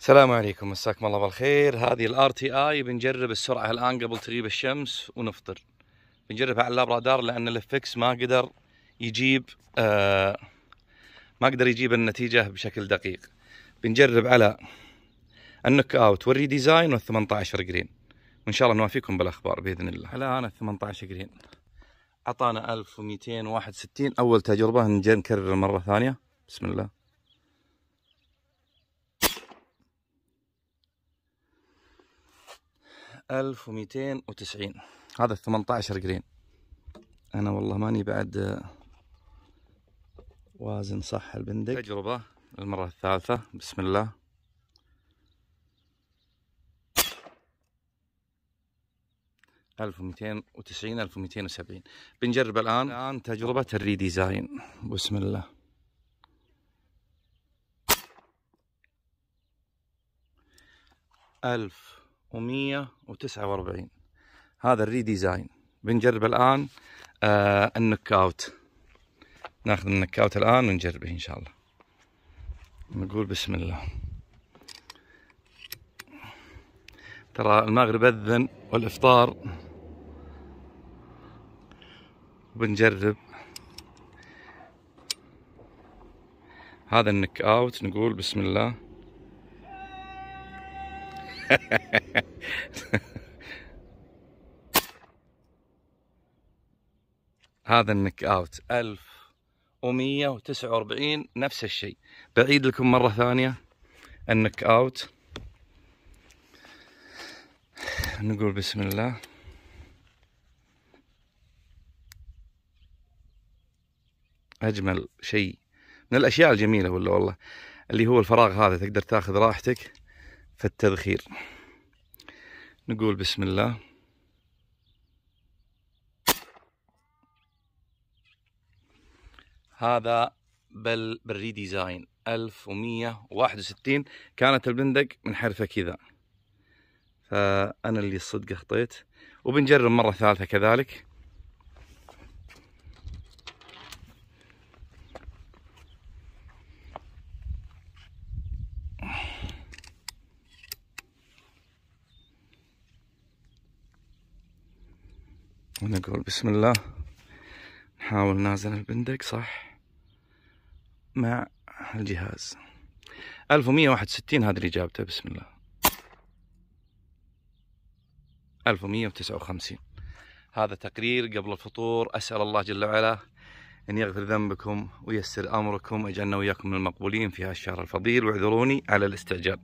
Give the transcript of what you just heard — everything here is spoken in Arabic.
السلام عليكم مساكم الله بالخير هذه الار تي اي بنجرب السرعه الان قبل تغيب الشمس ونفطر بنجربها على اللاب رادار لان الافكس ما قدر يجيب آه ما قدر يجيب النتيجه بشكل دقيق بنجرب على النوك اوت والري ديزاين وال 18 جرين وان شاء الله نوافيكم بالاخبار باذن الله الان ال 18 جرين اعطانا 1261 اول تجربه نكرر مره ثانيه بسم الله 1290 هذا ال 18 جرين انا والله ماني بعد آه، وازن صح البندق تجربة المرة الثالثة بسم الله ألف ومئتين وتسعين ألف ومئتين وسبعين بنجرب الآن الآن تجربة الريديزاين بسم الله ألف واربعين هذا الريديزاين بنجرب الان آه النكاوت اوت ناخذ النكاوت اوت الان ونجربه ان شاء الله نقول بسم الله ترى المغرب اذن والافطار وبنجرب هذا النك اوت نقول بسم الله هذا النك اوت 1149 نفس الشيء بعيد لكم مره ثانيه النك اوت نقول بسم الله اجمل شيء من الاشياء الجميله ولا والله اللي هو الفراغ هذا تقدر تاخذ راحتك في التذخير نقول بسم الله هذا بل بالري ديزاين 1161 كانت البندق منحرفه كذا فانا اللي صدق اخطيت وبنجرب مره ثالثه كذلك ونقول بسم الله نحاول نازل البندق صح مع الجهاز 1161 هذه اللي جابته بسم الله 1159 هذا تقرير قبل الفطور أسأل الله جل وعلا أن يغفر ذنبكم ويسر أمركم أجعلنا وإياكم من المقبولين في الشهر الفضيل واعذروني على الاستعجال